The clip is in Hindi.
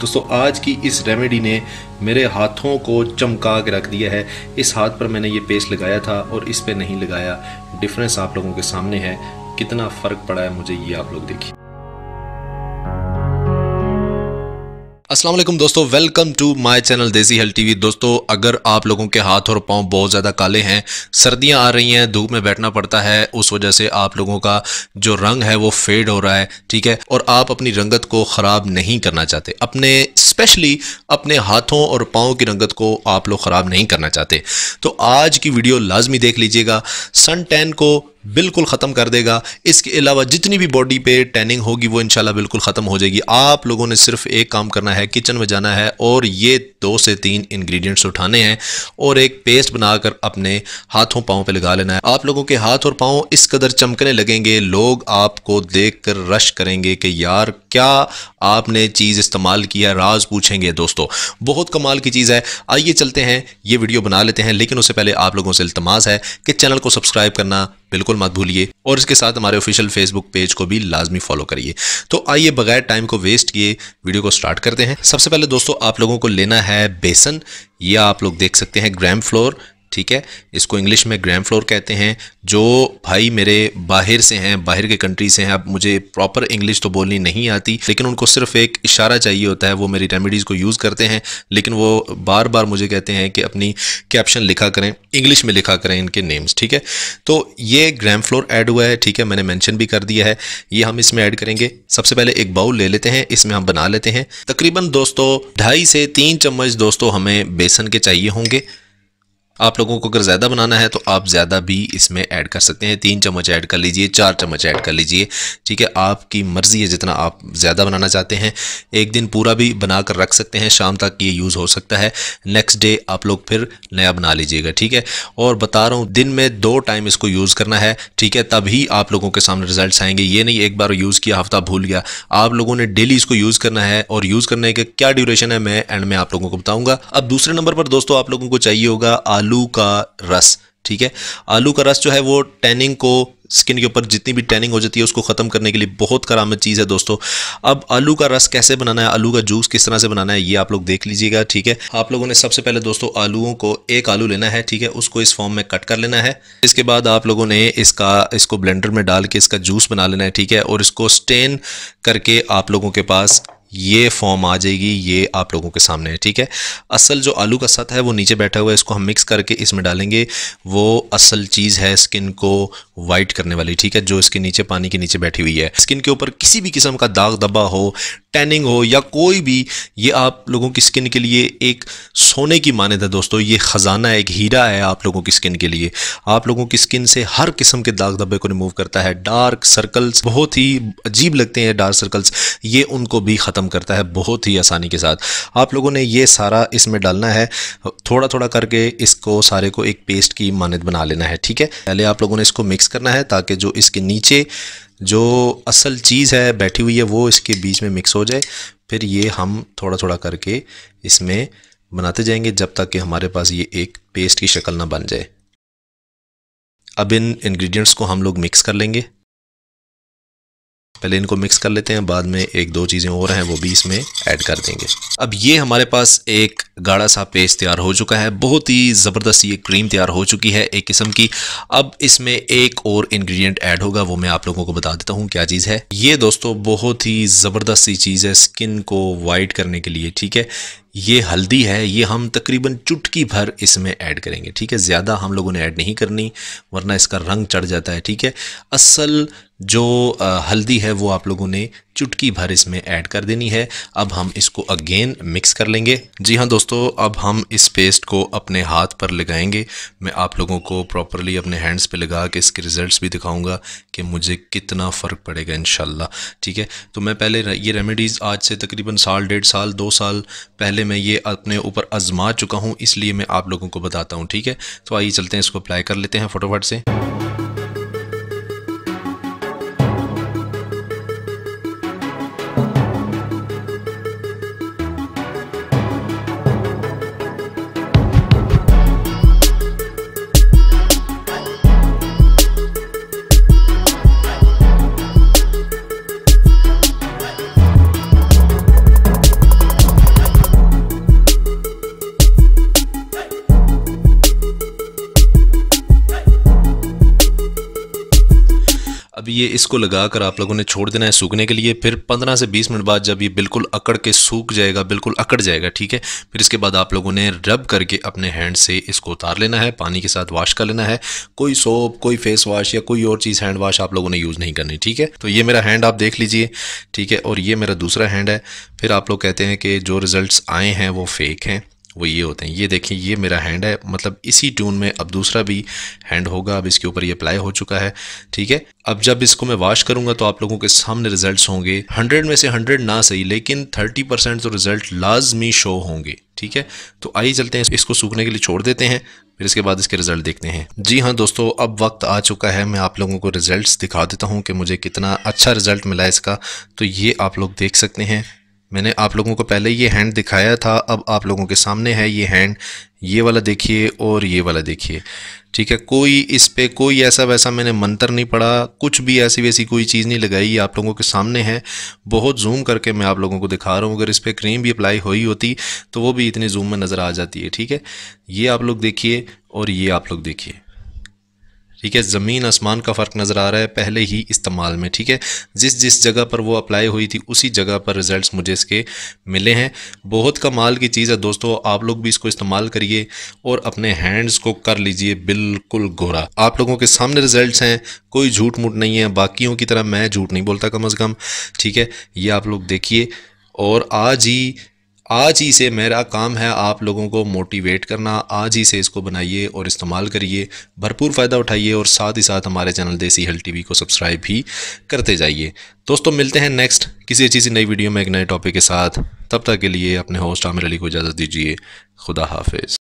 दोस्तों आज की इस रेमेडी ने मेरे हाथों को चमका के रख दिया है इस हाथ पर मैंने ये पेस्ट लगाया था और इस पर नहीं लगाया डिफरेंस आप लोगों के सामने है कितना फ़र्क पड़ा है मुझे ये आप लोग देखिए असलम दोस्तों welcome to my channel Desi health TV दोस्तों अगर आप लोगों के हाथ और पांव बहुत ज़्यादा काले हैं सर्दियां आ रही हैं धूप में बैठना पड़ता है उस वजह से आप लोगों का जो रंग है वो फेड हो रहा है ठीक है और आप अपनी रंगत को ख़राब नहीं करना चाहते अपने स्पेशली अपने हाथों और पाँव की रंगत को आप लोग ख़राब नहीं करना चाहते तो आज की वीडियो लाजमी देख लीजिएगा सन टैन को बिल्कुल ख़त्म कर देगा इसके अलावा जितनी भी बॉडी पे टैनिंग होगी वो इन बिल्कुल ख़त्म हो जाएगी आप लोगों ने सिर्फ एक काम करना है किचन में जाना है और ये दो से तीन इंग्रेडिएंट्स उठाने हैं और एक पेस्ट बनाकर अपने हाथों पाँव पे लगा लेना है आप लोगों के हाथ और पाँव इस कदर चमकने लगेंगे लोग आपको देख कर रश करेंगे कि यार क्या आपने चीज़ इस्तेमाल किया राज पूछेंगे दोस्तों बहुत कमाल की चीज़ है आइए चलते हैं ये वीडियो बना लेते हैं लेकिन उससे पहले आप लोगों से इतमाज़ है कि चैनल को सब्सक्राइब करना बिल्कुल मत भूलिए और इसके साथ हमारे ऑफिशियल फेसबुक पेज को भी लाजमी फॉलो करिए तो आइए बगैर टाइम को वेस्ट किए वीडियो को स्टार्ट करते हैं सबसे पहले दोस्तों आप लोगों को लेना है बेसन या आप लोग देख सकते हैं ग्राम फ्लोर ठीक है इसको इंग्लिश में ग्रैम फ्लोर कहते हैं जो भाई मेरे बाहर से हैं बाहर के कंट्री से हैं अब मुझे प्रॉपर इंग्लिश तो बोलनी नहीं आती लेकिन उनको सिर्फ एक इशारा चाहिए होता है वो मेरी रेमेडीज़ को यूज़ करते हैं लेकिन वो बार बार मुझे कहते हैं कि अपनी कैप्शन लिखा करें इंग्लिश में लिखा करें इनके नेम्स ठीक है तो ये ग्रैम फ्लोर ऐड हुआ है ठीक है मैंने मैंशन भी कर दिया है ये हम इसमें ऐड करेंगे सबसे पहले एक बाउल ले लेते हैं इसमें हम बना लेते हैं तकरीबन दोस्तों ढाई से तीन चम्मच दोस्तों हमें बेसन के चाहिए होंगे आप लोगों को अगर ज़्यादा बनाना है तो आप ज़्यादा भी इसमें ऐड कर सकते हैं तीन चम्मच ऐड कर लीजिए चार चम्मच ऐड कर लीजिए ठीक है आपकी मर्ज़ी है जितना आप ज़्यादा बनाना चाहते हैं एक दिन पूरा भी बना कर रख सकते हैं शाम तक ये यूज़ हो सकता है नेक्स्ट डे आप लोग फिर नया बना लीजिएगा ठीक है और बता रहा हूँ दिन में दो टाइम इसको यूज़ करना है ठीक है तभी आप लोगों के सामने रिजल्ट आएंगे ये नहीं एक बार यूज़ किया हफ्ता भूल गया आप लोगों ने डेली इसको यूज़ करना है और यूज़ करने का क्या ड्यूरेशन है मैं एंड में आप लोगों को बताऊँगा अब दूसरे नंबर पर दोस्तों आप लोगों को चाहिए होगा आलू आलू का रस ठीक है आलू का रस जो है वो टैनिंग को स्किन के ऊपर जितनी भी टैनिंग हो जाती है उसको ख़त्म करने के लिए बहुत करामद चीज़ है दोस्तों अब आलू का रस कैसे बनाना है आलू का जूस किस तरह से बनाना है ये आप लोग देख लीजिएगा ठीक है आप लोगों ने सबसे पहले दोस्तों आलूओं को एक आलू लेना है ठीक है उसको इस फॉर्म में कट कर लेना है इसके बाद आप लोगों ने इसका इसको ब्लेंडर में डाल के इसका जूस बना लेना है ठीक है और इसको स्टेन करके आप लोगों के पास ये फॉर्म आ जाएगी ये आप लोगों के सामने है ठीक है असल जो आलू का सत है वो नीचे बैठा हुआ है इसको हम मिक्स करके इसमें डालेंगे वो असल चीज़ है स्किन को वाइट करने वाली ठीक है जो इसके नीचे पानी के नीचे बैठी हुई है स्किन के ऊपर किसी भी किस्म का दाग दबा हो टैनिंग हो या कोई भी ये आप लोगों की स्किन के लिए एक सोने की माने है दोस्तों ये ख़जाना एक हीरा है आप लोगों की स्किन के लिए आप लोगों की स्किन से हर किस्म के दाग धब्बे को रिमूव करता है डार्क सर्कल्स बहुत ही अजीब लगते हैं डार्क सर्कल्स ये उनको भी ख़त्म ख़त्म करता है बहुत ही आसानी के साथ आप लोगों ने ये सारा इसमें डालना है थोड़ा थोड़ा करके इसको सारे को एक पेस्ट की मानद बना लेना है ठीक है पहले आप लोगों ने इसको मिक्स करना है ताकि जो इसके नीचे जो असल चीज़ है बैठी हुई है वो इसके बीच में मिक्स हो जाए फिर ये हम थोड़ा थोड़ा करके इसमें बनाते जाएंगे जब तक कि हमारे पास ये एक पेस्ट की शक्ल ना बन जाए अब इन इंग्रेडिएंट्स को हम लोग मिक्स कर लेंगे पहले इनको मिक्स कर लेते हैं बाद में एक दो चीज़ें और हैं वो भी इसमें ऐड कर देंगे अब ये हमारे पास एक गाढ़ा सा पेस्ट तैयार हो चुका है बहुत ही ज़बरदस्त ये क्रीम तैयार हो चुकी है एक किस्म की अब इसमें एक और इंग्रेडिएंट ऐड होगा वो मैं आप लोगों को बता देता हूँ क्या चीज़ है ये दोस्तों बहुत ही ज़बरदस्त सी चीज़ है स्किन को वाइट करने के लिए ठीक है ये हल्दी है ये हम तकरीबन चुटकी भर इसमें ऐड करेंगे ठीक है ज़्यादा हम लोगों ने ऐड नहीं करनी वरना इसका रंग चढ़ जाता है ठीक है असल जो हल्दी है वो आप लोगों ने चुटकी भर इसमें ऐड कर देनी है अब हम इसको अगेन मिक्स कर लेंगे जी हाँ दोस्तों दोस्तों अब हम इस पेस्ट को अपने हाथ पर लगाएंगे मैं आप लोगों को प्रॉपरली अपने हैंड्स पे लगा के इसके रिज़ल्ट्स भी दिखाऊंगा कि मुझे कितना फ़र्क पड़ेगा इन ठीक है तो मैं पहले ये रेमेडीज़ आज से तकरीबन साल डेढ़ साल दो साल पहले मैं ये अपने ऊपर आजमा चुका हूँ इसलिए मैं आप लोगों को बताता हूँ ठीक है तो आइए चलते हैं इसको अप्लाई कर लेते हैं फटोफट से ये इसको लगा कर आप लोगों ने छोड़ देना है सूखने के लिए फिर 15 से 20 मिनट बाद जब ये बिल्कुल अकड़ के सूख जाएगा बिल्कुल अकड़ जाएगा ठीक है फिर इसके बाद आप लोगों ने रब करके अपने हैंड से इसको उतार लेना है पानी के साथ वाश कर लेना है कोई सोप कोई फेस वाश या कोई और चीज़ हैंड वाश आप लोगों ने यूज़ नहीं करनी ठीक है तो ये मेरा हैंड आप देख लीजिए ठीक है और ये मेरा दूसरा हैंड है फिर आप लोग कहते हैं कि जो रिज़ल्ट आए हैं वो फेक हैं वो ये होते हैं ये देखें ये मेरा हैंड है मतलब इसी ट्यून में अब दूसरा भी हैंड होगा अब इसके ऊपर ये अप्लाई हो चुका है ठीक है अब जब इसको मैं वॉश करूंगा तो आप लोगों के सामने रिजल्ट्स होंगे 100 में से 100 ना सही लेकिन 30 परसेंट तो रिजल्ट लाजमी शो होंगे ठीक है तो आइए चलते हैं इसको सूखने के लिए छोड़ देते हैं फिर इसके बाद इसके रिजल्ट देखते हैं जी हाँ दोस्तों अब वक्त आ चुका है मैं आप लोगों को रिजल्ट्स दिखा देता हूँ कि मुझे कितना अच्छा रिजल्ट मिला इसका तो ये आप लोग देख सकते हैं मैंने आप लोगों को पहले ये हैंड दिखाया था अब आप लोगों के सामने है ये हैंड ये वाला देखिए और ये वाला देखिए ठीक है कोई इस पर कोई ऐसा वैसा मैंने मंत्र नहीं पढ़ा कुछ भी ऐसी वैसी कोई चीज़ नहीं लगाई ये आप लोगों के सामने है बहुत जूम करके मैं आप लोगों को दिखा रहा हूँ अगर इस पर क्रीम भी अप्लाई हुई होती तो वो भी इतनी जूम में नज़र आ जाती है ठीक है ये आप लोग देखिए और ये आप लोग देखिए ठीक है ज़मीन आसमान का फ़र्क नज़र आ रहा है पहले ही इस्तेमाल में ठीक है जिस जिस जगह पर वो अप्लाई हुई थी उसी जगह पर रिजल्ट्स मुझे इसके मिले हैं बहुत कमाल की चीज़ है दोस्तों आप लोग भी इसको इस्तेमाल करिए और अपने हैंड्स को कर लीजिए बिल्कुल गोरा आप लोगों के सामने रिजल्ट हैं कोई झूठ मूठ नहीं है बाकियों की तरह मैं झूठ नहीं बोलता कम अज़ कम ठीक है ये आप लोग देखिए और आज ही आज ही से मेरा काम है आप लोगों को मोटिवेट करना आज ही से इसको बनाइए और इस्तेमाल करिए भरपूर फ़ायदा उठाइए और साथ ही साथ हमारे चैनल देसी हेल्थ टीवी को सब्सक्राइब भी करते जाइए दोस्तों मिलते हैं नेक्स्ट किसी अच्छी सी नई वीडियो में एक नए टॉपिक के साथ तब तक के लिए अपने होस्ट आमिर अली को इजाज़त दीजिए खुदा हाफिज़